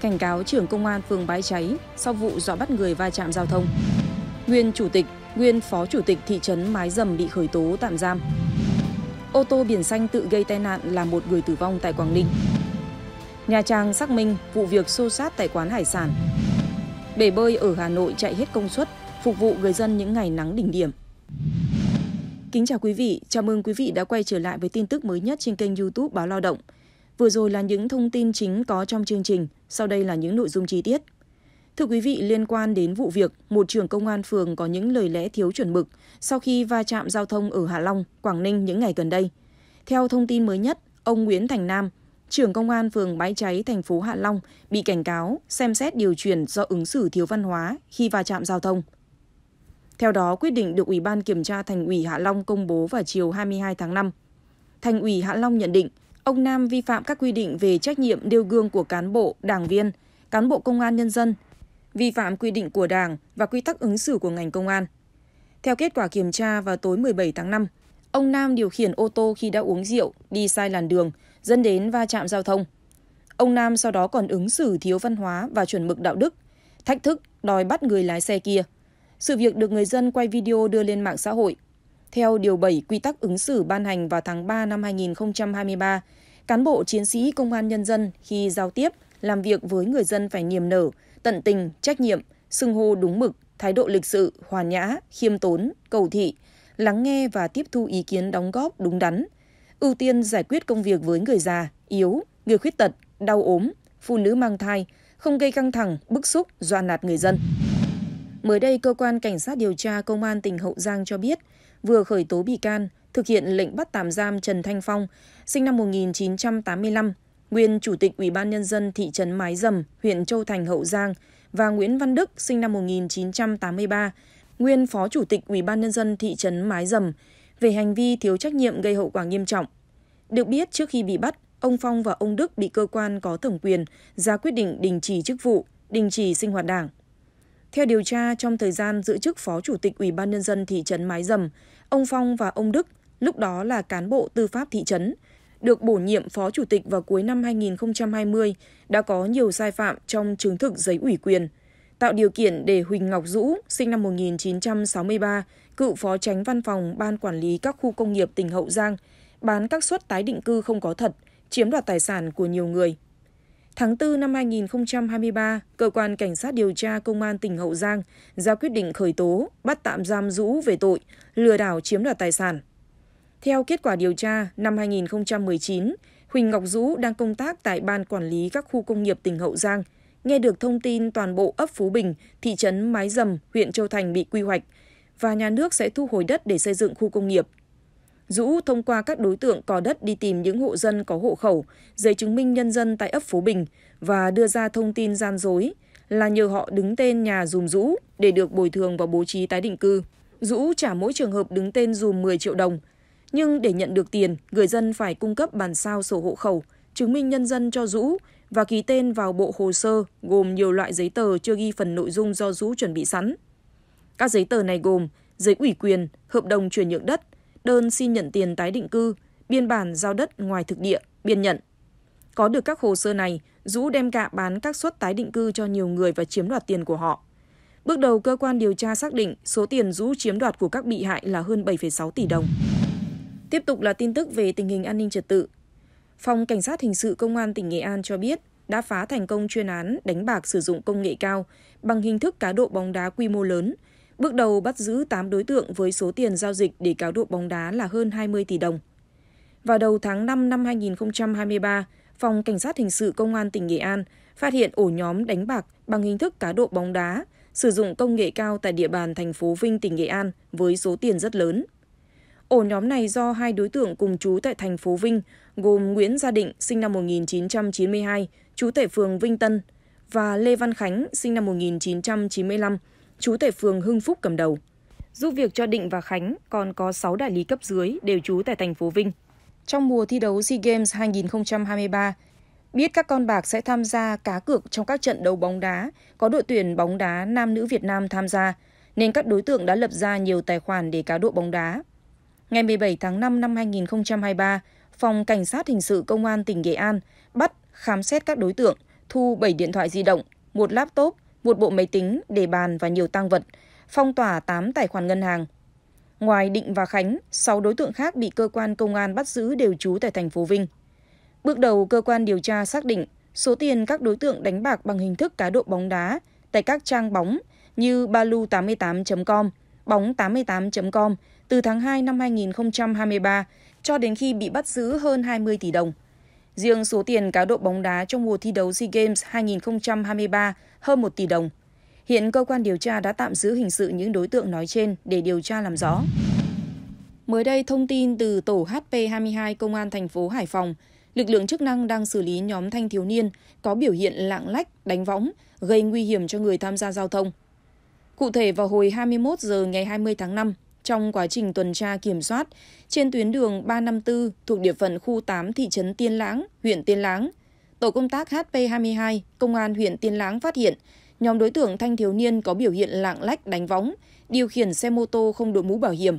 cảnh cáo trưởng công an phường bãi cháy sau vụ dọa bắt người va chạm giao thông. Nguyên chủ tịch, nguyên phó chủ tịch thị trấn Mái Dầm bị khởi tố tạm giam. Ô tô biển xanh tự gây tai nạn làm một người tử vong tại Quảng Ninh. nhà Trang xác minh vụ việc xô sát tại quán hải sản. Bể bơi ở Hà Nội chạy hết công suất, phục vụ người dân những ngày nắng đỉnh điểm. Kính chào quý vị, chào mừng quý vị đã quay trở lại với tin tức mới nhất trên kênh YouTube Báo Lao động. Vừa rồi là những thông tin chính có trong chương trình, sau đây là những nội dung chi tiết. Thưa quý vị, liên quan đến vụ việc, một trưởng công an phường có những lời lẽ thiếu chuẩn mực sau khi va chạm giao thông ở Hạ Long, Quảng Ninh những ngày gần đây. Theo thông tin mới nhất, ông Nguyễn Thành Nam, trưởng công an phường Bãi Cháy, thành phố Hạ Long, bị cảnh cáo xem xét điều chuyển do ứng xử thiếu văn hóa khi va chạm giao thông. Theo đó, quyết định được Ủy ban Kiểm tra Thành ủy Hạ Long công bố vào chiều 22 tháng 5. Thành ủy Hạ Long nhận định, ông Nam vi phạm các quy định về trách nhiệm nêu gương của cán bộ, đảng viên, cán bộ công an nhân dân, vi phạm quy định của Đảng và quy tắc ứng xử của ngành công an. Theo kết quả kiểm tra vào tối 17 tháng 5, ông Nam điều khiển ô tô khi đã uống rượu, đi sai làn đường, dẫn đến va chạm giao thông. Ông Nam sau đó còn ứng xử thiếu văn hóa và chuẩn mực đạo đức, thách thức, đòi bắt người lái xe kia. Sự việc được người dân quay video đưa lên mạng xã hội theo Điều 7 Quy tắc ứng xử ban hành vào tháng 3 năm 2023, cán bộ chiến sĩ công an nhân dân khi giao tiếp, làm việc với người dân phải niềm nở, tận tình, trách nhiệm, xưng hô đúng mực, thái độ lịch sự, hòa nhã, khiêm tốn, cầu thị, lắng nghe và tiếp thu ý kiến đóng góp đúng đắn, ưu tiên giải quyết công việc với người già, yếu, người khuyết tật, đau ốm, phụ nữ mang thai, không gây căng thẳng, bức xúc, dọa nạt người dân. Mới đây, cơ quan cảnh sát điều tra công an tỉnh Hậu Giang cho biết, vừa khởi tố bị can, thực hiện lệnh bắt tạm giam Trần Thanh Phong, sinh năm 1985, nguyên chủ tịch Ủy ban nhân dân thị trấn Mái Dầm, huyện Châu Thành, Hậu Giang và Nguyễn Văn Đức, sinh năm 1983, nguyên phó chủ tịch Ủy ban nhân dân thị trấn Mái Dầm về hành vi thiếu trách nhiệm gây hậu quả nghiêm trọng. Được biết trước khi bị bắt, ông Phong và ông Đức bị cơ quan có thẩm quyền ra quyết định đình chỉ chức vụ, đình chỉ sinh hoạt đảng. Theo điều tra, trong thời gian giữ chức Phó Chủ tịch Ủy ban Nhân dân thị trấn Mái Dầm, ông Phong và ông Đức, lúc đó là cán bộ tư pháp thị trấn, được bổ nhiệm Phó Chủ tịch vào cuối năm 2020, đã có nhiều sai phạm trong chứng thực giấy ủy quyền, tạo điều kiện để Huỳnh Ngọc Dũ, sinh năm 1963, cựu Phó Tránh Văn phòng Ban Quản lý các khu công nghiệp tỉnh Hậu Giang, bán các suất tái định cư không có thật, chiếm đoạt tài sản của nhiều người. Tháng 4 năm 2023, Cơ quan Cảnh sát điều tra Công an tỉnh Hậu Giang ra quyết định khởi tố, bắt tạm giam Dũ về tội lừa đảo chiếm đoạt tài sản. Theo kết quả điều tra, năm 2019, Huỳnh Ngọc Dũ đang công tác tại Ban Quản lý các khu công nghiệp tỉnh Hậu Giang, nghe được thông tin toàn bộ ấp Phú Bình, thị trấn Mái Dầm, huyện Châu Thành bị quy hoạch và nhà nước sẽ thu hồi đất để xây dựng khu công nghiệp – dũ thông qua các đối tượng cò đất đi tìm những hộ dân có hộ khẩu, giấy chứng minh nhân dân tại ấp Phú Bình và đưa ra thông tin gian dối là nhờ họ đứng tên nhà dùm Dũ để được bồi thường và bố trí tái định cư. Dũ trả mỗi trường hợp đứng tên dùm 10 triệu đồng. Nhưng để nhận được tiền, người dân phải cung cấp bản sao sổ hộ khẩu, chứng minh nhân dân cho Dũ và ký tên vào bộ hồ sơ gồm nhiều loại giấy tờ chưa ghi phần nội dung do Dũ chuẩn bị sẵn. Các giấy tờ này gồm giấy ủy quyền, hợp đồng chuyển nhượng đất, đơn xin nhận tiền tái định cư, biên bản giao đất ngoài thực địa, biên nhận. Có được các hồ sơ này, Dũ đem cạ bán các suất tái định cư cho nhiều người và chiếm đoạt tiền của họ. Bước đầu, cơ quan điều tra xác định số tiền Dũ chiếm đoạt của các bị hại là hơn 7,6 tỷ đồng. Tiếp tục là tin tức về tình hình an ninh trật tự. Phòng Cảnh sát Hình sự Công an tỉnh Nghệ An cho biết đã phá thành công chuyên án đánh bạc sử dụng công nghệ cao bằng hình thức cá độ bóng đá quy mô lớn – Bước đầu bắt giữ 8 đối tượng với số tiền giao dịch để cáo độ bóng đá là hơn 20 tỷ đồng. Vào đầu tháng 5 năm 2023, Phòng Cảnh sát Hình sự Công an tỉnh Nghệ An phát hiện ổ nhóm đánh bạc bằng hình thức cá độ bóng đá, sử dụng công nghệ cao tại địa bàn thành phố Vinh, tỉnh Nghệ An với số tiền rất lớn. Ổ nhóm này do hai đối tượng cùng chú tại thành phố Vinh, gồm Nguyễn Gia Định, sinh năm 1992, trú tại phường Vinh Tân, và Lê Văn Khánh, sinh năm 1995, chú tại phường Hưng Phúc cầm đầu. Giúp việc cho Định và Khánh còn có 6 đại lý cấp dưới đều trú tại thành phố Vinh. Trong mùa thi đấu SEA Games 2023, biết các con bạc sẽ tham gia cá cược trong các trận đấu bóng đá, có đội tuyển bóng đá nam nữ Việt Nam tham gia, nên các đối tượng đã lập ra nhiều tài khoản để cá độ bóng đá. Ngày 17 tháng 5 năm 2023, Phòng Cảnh sát Hình sự Công an tỉnh Nghệ An bắt khám xét các đối tượng, thu 7 điện thoại di động, một laptop một bộ máy tính đề bàn và nhiều tăng vật, phong tỏa 8 tài khoản ngân hàng. Ngoài Định và Khánh, 6 đối tượng khác bị cơ quan công an bắt giữ đều trú tại thành phố Vinh. Bước đầu, cơ quan điều tra xác định số tiền các đối tượng đánh bạc bằng hình thức cá độ bóng đá tại các trang bóng như balu88.com, bóng88.com từ tháng 2 năm 2023 cho đến khi bị bắt giữ hơn 20 tỷ đồng. Riêng số tiền cá độ bóng đá trong mùa thi đấu SEA Games 2023 hơn 1 tỷ đồng. Hiện cơ quan điều tra đã tạm giữ hình sự những đối tượng nói trên để điều tra làm rõ. Mới đây, thông tin từ tổ HP22 Công an thành phố Hải Phòng, lực lượng chức năng đang xử lý nhóm thanh thiếu niên có biểu hiện lạng lách, đánh võng, gây nguy hiểm cho người tham gia giao thông. Cụ thể vào hồi 21 giờ ngày 20 tháng 5, trong quá trình tuần tra kiểm soát trên tuyến đường 354 thuộc địa phận khu 8 thị trấn Tiên Lãng, huyện Tiên Lãng, tổ công tác HP22, Công an huyện Tiên Láng phát hiện nhóm đối tượng thanh thiếu niên có biểu hiện lạng lách đánh võng, điều khiển xe mô tô không đội mũ bảo hiểm.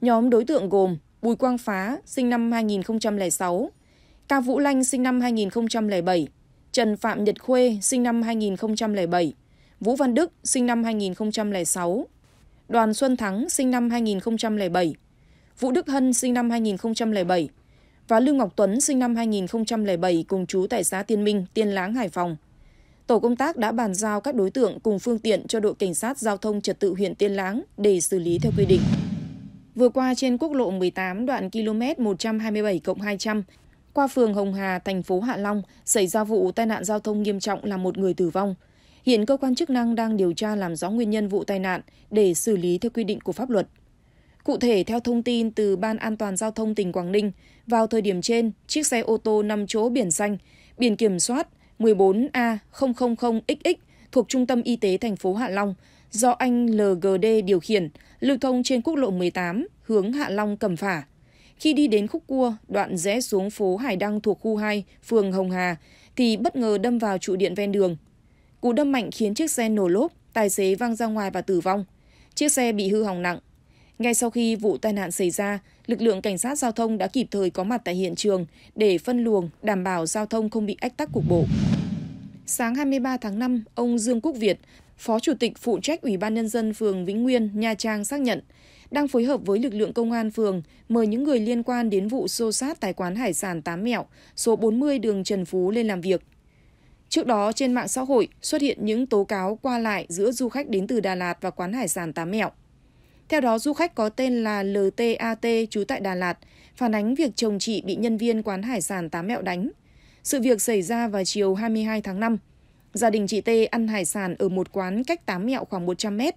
Nhóm đối tượng gồm Bùi Quang Phá, sinh năm 2006, Cao Vũ Lanh, sinh năm 2007, Trần Phạm Nhật Khuê, sinh năm 2007, Vũ Văn Đức, sinh năm 2006, Đoàn Xuân Thắng, sinh năm 2007, Vũ Đức Hân, sinh năm 2007, và Lưu Ngọc Tuấn sinh năm 2007 cùng chú tại xã Tiên Minh, Tiên Láng, Hải Phòng. Tổ công tác đã bàn giao các đối tượng cùng phương tiện cho đội cảnh sát giao thông trật tự huyện Tiên Láng để xử lý theo quy định. Vừa qua trên quốc lộ 18 đoạn km 127 200 qua phường Hồng Hà, thành phố Hạ Long xảy ra vụ tai nạn giao thông nghiêm trọng làm một người tử vong. Hiện cơ quan chức năng đang điều tra làm rõ nguyên nhân vụ tai nạn để xử lý theo quy định của pháp luật. Cụ thể, theo thông tin từ Ban An toàn Giao thông tỉnh Quảng Ninh, vào thời điểm trên, chiếc xe ô tô 5 chỗ biển xanh, biển kiểm soát 14A000XX thuộc Trung tâm Y tế thành phố Hạ Long do anh LGD điều khiển, lưu thông trên quốc lộ 18 hướng Hạ Long Cẩm Phả. Khi đi đến khúc cua, đoạn rẽ xuống phố Hải Đăng thuộc khu 2, phường Hồng Hà, thì bất ngờ đâm vào trụ điện ven đường. Cú đâm mạnh khiến chiếc xe nổ lốp, tài xế văng ra ngoài và tử vong. Chiếc xe bị hư hỏng nặng, ngay sau khi vụ tai nạn xảy ra, lực lượng cảnh sát giao thông đã kịp thời có mặt tại hiện trường để phân luồng, đảm bảo giao thông không bị ách tắc cục bộ. Sáng 23 tháng 5, ông Dương Quốc Việt, Phó Chủ tịch phụ trách Ủy ban Nhân dân phường Vĩnh Nguyên, Nha Trang xác nhận, đang phối hợp với lực lượng công an phường mời những người liên quan đến vụ xô sát tại quán hải sản Tám Mẹo, số 40 đường Trần Phú lên làm việc. Trước đó, trên mạng xã hội xuất hiện những tố cáo qua lại giữa du khách đến từ Đà Lạt và quán hải sản Tám Mẹo. Theo đó, du khách có tên là LTAT trú tại Đà Lạt, phản ánh việc chồng chị bị nhân viên quán hải sản Tám Mẹo đánh. Sự việc xảy ra vào chiều 22 tháng 5. Gia đình chị T ăn hải sản ở một quán cách Tám Mẹo khoảng 100 mét.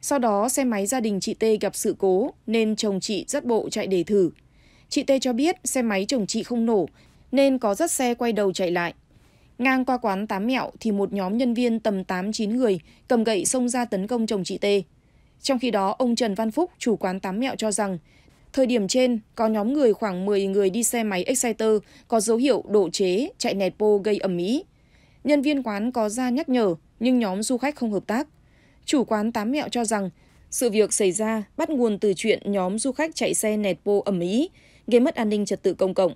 Sau đó, xe máy gia đình chị T gặp sự cố nên chồng chị dắt bộ chạy để thử. Chị T cho biết xe máy chồng chị không nổ nên có dắt xe quay đầu chạy lại. Ngang qua quán Tám Mẹo thì một nhóm nhân viên tầm 8-9 người cầm gậy xông ra tấn công chồng chị T. Trong khi đó, ông Trần Văn Phúc, chủ quán Tám Mẹo cho rằng, thời điểm trên có nhóm người khoảng 10 người đi xe máy Exciter có dấu hiệu độ chế, chạy nẹt pô gây ẩm mỹ. Nhân viên quán có ra nhắc nhở, nhưng nhóm du khách không hợp tác. Chủ quán Tám Mẹo cho rằng, sự việc xảy ra bắt nguồn từ chuyện nhóm du khách chạy xe nẹt pô ẩm ý, gây mất an ninh trật tự công cộng.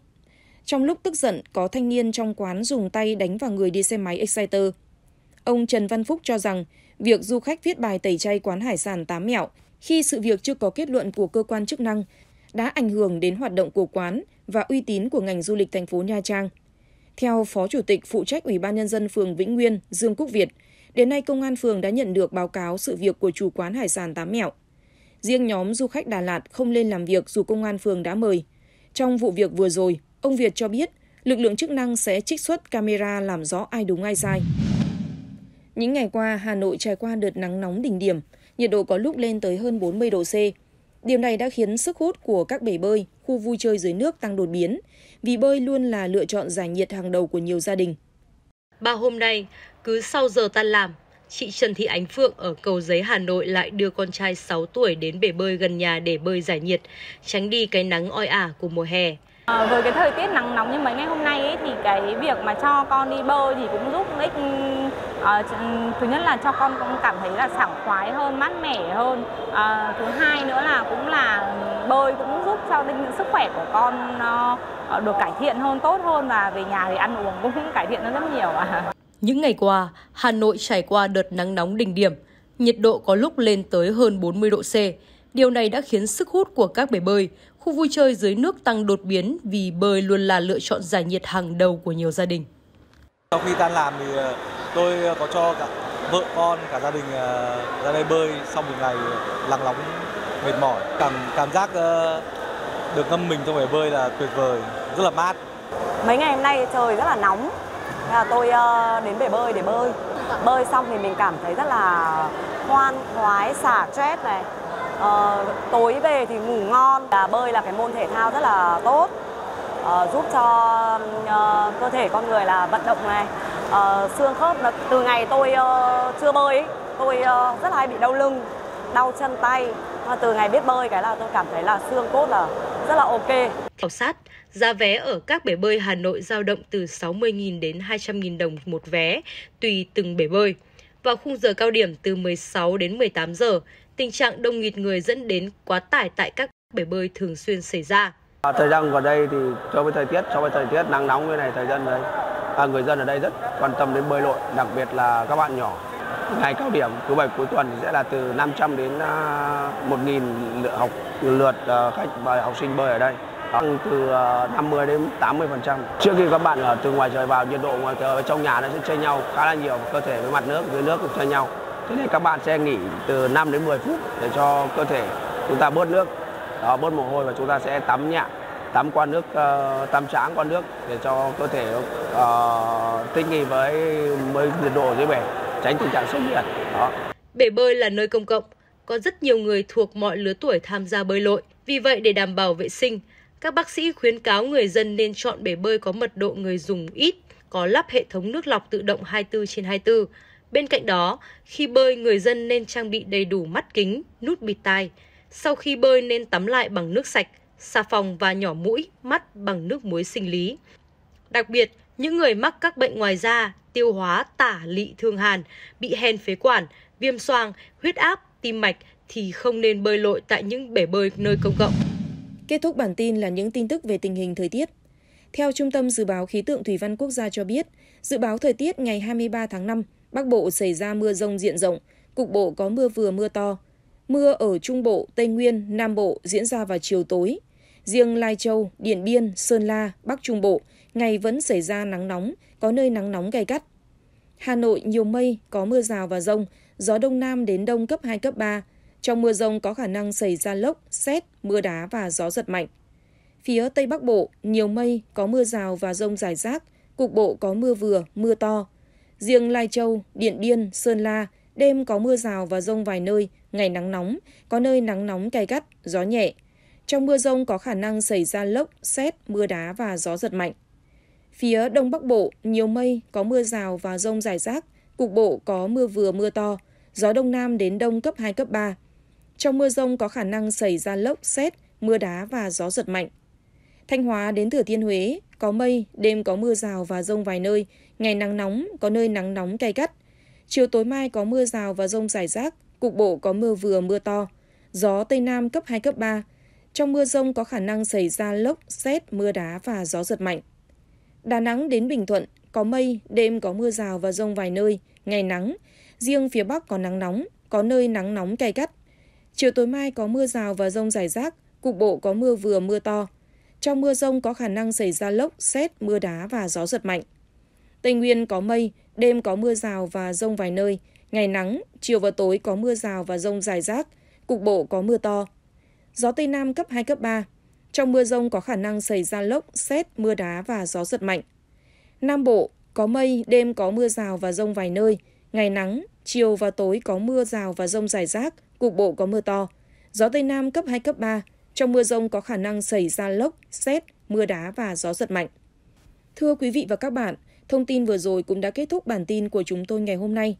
Trong lúc tức giận, có thanh niên trong quán dùng tay đánh vào người đi xe máy Exciter. Ông Trần Văn Phúc cho rằng việc du khách viết bài tẩy chay quán hải sản tám mẹo khi sự việc chưa có kết luận của cơ quan chức năng đã ảnh hưởng đến hoạt động của quán và uy tín của ngành du lịch thành phố Nha Trang. Theo Phó Chủ tịch phụ trách Ủy ban Nhân dân phường Vĩnh Nguyên, Dương Quốc Việt, đến nay công an phường đã nhận được báo cáo sự việc của chủ quán hải sản Tám Mẹo. Riêng nhóm du khách Đà Lạt không lên làm việc dù công an phường đã mời. Trong vụ việc vừa rồi, ông Việt cho biết lực lượng chức năng sẽ trích xuất camera làm rõ ai đúng ai sai. Những ngày qua, Hà Nội trải qua đợt nắng nóng đỉnh điểm, nhiệt độ có lúc lên tới hơn 40 độ C. Điều này đã khiến sức hút của các bể bơi, khu vui chơi dưới nước tăng đột biến, vì bơi luôn là lựa chọn giải nhiệt hàng đầu của nhiều gia đình. Ba hôm nay, cứ sau giờ tan làm, chị Trần Thị Ánh Phượng ở cầu giấy Hà Nội lại đưa con trai 6 tuổi đến bể bơi gần nhà để bơi giải nhiệt, tránh đi cái nắng oi ả của mùa hè. À, với cái thời tiết nắng nóng như mấy ngày hôm nay ấy, thì cái việc mà cho con đi bơi thì cũng giúp ích à, thứ nhất là cho con cũng cảm thấy là sảng khoái hơn, mát mẻ hơn. À, thứ hai nữa là cũng là bơi cũng giúp cho sức khỏe của con à, được cải thiện hơn, tốt hơn và về nhà thì ăn uống cũng cải thiện rất nhiều. À. Những ngày qua, Hà Nội trải qua đợt nắng nóng đỉnh điểm, nhiệt độ có lúc lên tới hơn 40 độ C. Điều này đã khiến sức hút của các bể bơi khu vui chơi dưới nước tăng đột biến vì bơi luôn là lựa chọn giải nhiệt hàng đầu của nhiều gia đình. Sau khi tan làm thì ờ, tôi ờ, có cho cả vợ con, cả gia đình ờ, ra đây bơi sau một ngày lằng lóng, mệt mỏi. Cảm, cảm giác được ngâm mình trong bể bơi là tuyệt vời, rất là mát. Mấy ngày hôm nay trời rất là nóng, là tôi đến bể bơi để bơi. Bơi xong thì mình cảm thấy rất là khoan khoái, xả stress này, uh, tối về thì ngủ ngon và bơi là cái môn thể thao rất là tốt uh, giúp cho uh, cơ thể con người là vận động này uh, xương khớp nó, từ ngày tôi uh, chưa bơi tôi uh, rất hay bị đau lưng đau chân tay mà từ ngày biết bơi cái là tôi cảm thấy là xương cốt là rất là ok khảo sát Giá vé ở các bể bơi Hà Nội giao động từ 60.000 đến 200.000 đồng một vé, tùy từng bể bơi. Vào khung giờ cao điểm từ 16 đến 18 giờ, tình trạng đông nghịt người dẫn đến quá tải tại các bể bơi thường xuyên xảy ra. À, thời gian gần đây thì so với thời tiết, so với thời tiết nắng nóng như này, thời gian đấy, à, người dân ở đây rất quan tâm đến bơi lội, đặc biệt là các bạn nhỏ. Ngày cao điểm thứ bảy cuối tuần sẽ là từ 500 đến 1.000 à, lượt học lượt à, khách và học sinh bơi ở đây tăng từ 50 à, đến 80 phần trăm. Trước khi các bạn ở từ ngoài trời vào nhiệt độ ngoài trời trong nhà nó sẽ chênh nhau khá là nhiều cơ thể với mặt nước dưới nước cũng chơi nhau thế thì các bạn sẽ nghỉ từ 5 đến 10 phút để cho cơ thể chúng ta bớt nước đó, bớt mồ hôi và chúng ta sẽ tắm nhẹ tắm qua nước uh, tắm tráng qua nước để cho cơ thể uh, thích nghi với với nhiệt độ dưới bể tránh tình trạng sốc nhiệt đó bể bơi là nơi công cộng có rất nhiều người thuộc mọi lứa tuổi tham gia bơi lội vì vậy để đảm bảo vệ sinh các bác sĩ khuyến cáo người dân nên chọn bể bơi có mật độ người dùng ít có lắp hệ thống nước lọc tự động 24 trên 24 Bên cạnh đó, khi bơi người dân nên trang bị đầy đủ mắt kính, nút bịt tai. Sau khi bơi nên tắm lại bằng nước sạch, xà phòng và nhỏ mũi, mắt bằng nước muối sinh lý. Đặc biệt, những người mắc các bệnh ngoài da, tiêu hóa, tả, lị, thương hàn, bị hen phế quản, viêm xoang, huyết áp, tim mạch thì không nên bơi lội tại những bể bơi nơi công cộng. Kết thúc bản tin là những tin tức về tình hình thời tiết. Theo Trung tâm Dự báo Khí tượng Thủy văn Quốc gia cho biết, dự báo thời tiết ngày 23 tháng 5, Bắc Bộ xảy ra mưa rông diện rộng, cục bộ có mưa vừa mưa to. Mưa ở Trung Bộ, Tây Nguyên, Nam Bộ diễn ra vào chiều tối. Riêng Lai Châu, Điện Biên, Sơn La, Bắc Trung Bộ, ngày vẫn xảy ra nắng nóng, có nơi nắng nóng gay gắt. Hà Nội nhiều mây, có mưa rào và rông, gió đông nam đến đông cấp 2, cấp 3. Trong mưa rông có khả năng xảy ra lốc, xét, mưa đá và gió giật mạnh. Phía Tây Bắc Bộ, nhiều mây, có mưa rào và rông rải rác, cục bộ có mưa vừa, mưa to, Riêng Lai Châu, Điện Biên, Sơn La, đêm có mưa rào và rông vài nơi, ngày nắng nóng, có nơi nắng nóng cay gắt, gió nhẹ. Trong mưa rông có khả năng xảy ra lốc, xét, mưa đá và gió giật mạnh. Phía Đông Bắc Bộ, nhiều mây, có mưa rào và rông rải rác, cục bộ có mưa vừa mưa to, gió Đông Nam đến Đông cấp 2, cấp 3. Trong mưa rông có khả năng xảy ra lốc, xét, mưa đá và gió giật mạnh. Thanh Hóa đến Thừa Thiên Huế, có mây, đêm có mưa rào và rông vài nơi, ngày nắng nóng, có nơi nắng nóng cay gắt. Chiều tối mai có mưa rào và rông rải rác, cục bộ có mưa vừa mưa to, gió Tây Nam cấp 2, cấp 3. Trong mưa rông có khả năng xảy ra lốc, xét, mưa đá và gió giật mạnh. Đà Nẵng đến Bình Thuận, có mây, đêm có mưa rào và rông vài nơi, ngày nắng. Riêng phía Bắc có nắng nóng, có nơi nắng nóng cay gắt. Chiều tối mai có mưa rào và rông rải rác, cục bộ có mưa vừa mưa to, trong mưa rông có khả năng xảy ra lốc, xét, mưa đá và gió giật mạnh. Tây Nguyên có mây, đêm có mưa rào và rông vài nơi, ngày nắng, chiều và tối có mưa rào và rông rải rác, cục bộ có mưa to. Gió Tây Nam cấp 2, cấp 3. Trong mưa rông có khả năng xảy ra lốc, xét, mưa đá và gió giật mạnh. Nam Bộ có mây, đêm có mưa rào và rông vài nơi, ngày nắng, chiều và tối có mưa rào và rông rải rác, cục bộ có mưa to. Gió Tây Nam cấp 2, cấp 3, trong mưa rông có khả năng xảy ra lốc, xét, mưa đá và gió giật mạnh. Thưa quý vị và các bạn, thông tin vừa rồi cũng đã kết thúc bản tin của chúng tôi ngày hôm nay.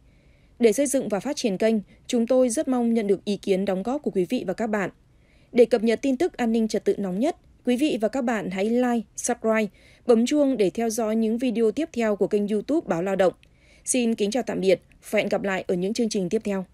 Để xây dựng và phát triển kênh, chúng tôi rất mong nhận được ý kiến đóng góp của quý vị và các bạn. Để cập nhật tin tức an ninh trật tự nóng nhất, quý vị và các bạn hãy like, subscribe, bấm chuông để theo dõi những video tiếp theo của kênh YouTube Báo Lao động. Xin kính chào tạm biệt và hẹn gặp lại ở những chương trình tiếp theo.